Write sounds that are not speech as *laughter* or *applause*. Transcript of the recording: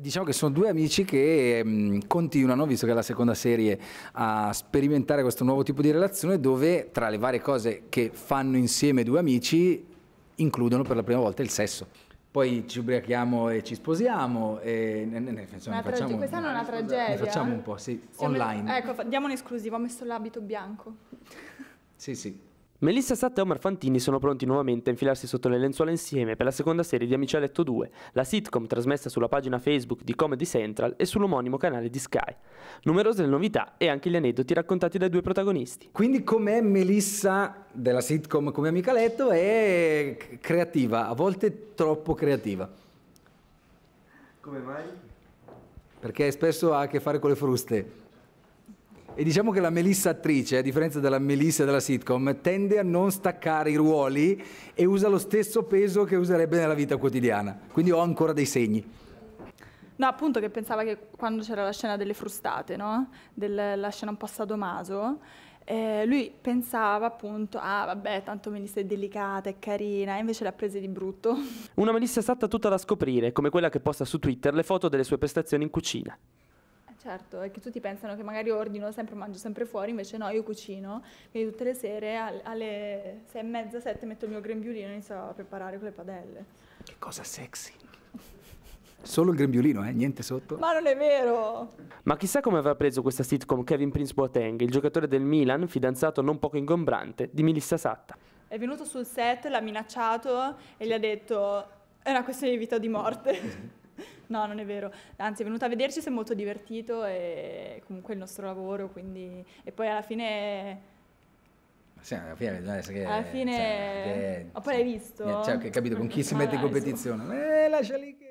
diciamo che sono due amici che mh, mm, continuano, visto che è la seconda serie, a sperimentare questo nuovo tipo di relazione dove tra le varie cose che fanno insieme due amici includono per la prima volta il sesso. Poi ci ubriachiamo e ci sposiamo. E ne, ne, ne, insomma, facciamo, quest'anno è una tragedia. Ne facciamo un po', sì, Siamo online. Ecco, diamo un'esclusiva, ho messo l'abito bianco. Sì, sì. Melissa Satta e Omar Fantini sono pronti nuovamente a infilarsi sotto le lenzuola insieme per la seconda serie di Amici a letto 2, la sitcom trasmessa sulla pagina Facebook di Comedy Central e sull'omonimo canale di Sky. Numerose le novità e anche gli aneddoti raccontati dai due protagonisti. Quindi com'è Melissa della sitcom come Amica letto è creativa, a volte troppo creativa. Come mai? Perché spesso ha a che fare con le fruste. E diciamo che la Melissa attrice, a differenza della Melissa della sitcom, tende a non staccare i ruoli e usa lo stesso peso che userebbe nella vita quotidiana. Quindi ho ancora dei segni. No, appunto che pensava che quando c'era la scena delle frustate, no? Del, la scena un po' sadomaso, eh, lui pensava appunto, ah vabbè, tanto Melissa è delicata, è carina, e invece l'ha presa di brutto. Una Melissa è stata tutta da scoprire, come quella che posta su Twitter le foto delle sue prestazioni in cucina. Certo, è che tutti pensano che magari ordino sempre, mangio sempre fuori, invece no, io cucino, quindi tutte le sere alle sei e mezza, sette metto il mio grembiulino e inizio a preparare quelle padelle. Che cosa sexy. Solo il grembiulino, eh? niente sotto. Ma non è vero! Ma chissà come aveva preso questa sitcom Kevin Prince Boateng, il giocatore del Milan, fidanzato non poco ingombrante, di Milissa Satta. È venuto sul set, l'ha minacciato e gli ha detto è una questione di vita o di morte. *laughs* No, non è vero. Anzi, è venuto a vederci, si è molto divertito e comunque il nostro lavoro, quindi... E poi alla fine... Sì, alla fine bisogna essere che... Alla fine... Cioè, che, oh, poi hai visto? Cioè, capito, con chi si mette in competizione? Eh, lascia lì che...